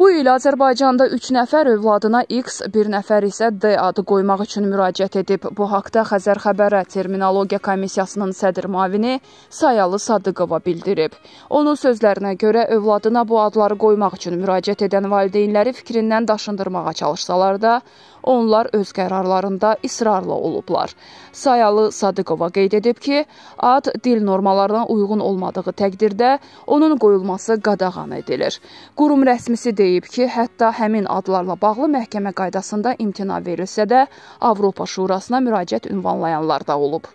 Bu il Azərbaycanda 3 nəfər övladına X, 1 nəfər isə D adı qoymaq üçün müraciət edib. Bu haqda Xəzər xəbərə Terminologiya Komissiyasının sədr müavini Sayalı Sadıqova bildirib. Onun sözlərinə görə övladına bu adları qoymaq üçün müraciət edən valideynləri fikrindən daşındırmağa çalışsalar da, onlar öz qərarlarında israrlı olublar. Sayalı Sadıqova qeyd edib ki, ad dil normalarına uyğun olmadığı təqdirdə onun qoyulması qadağan edilir. Qurum rəsmisi deyir deyib ki, hətta həmin adlarla bağlı məhkəmə qaydasında imtina verilsə də, Avropa Şurasına müraciət ünvanlayanlar da olub.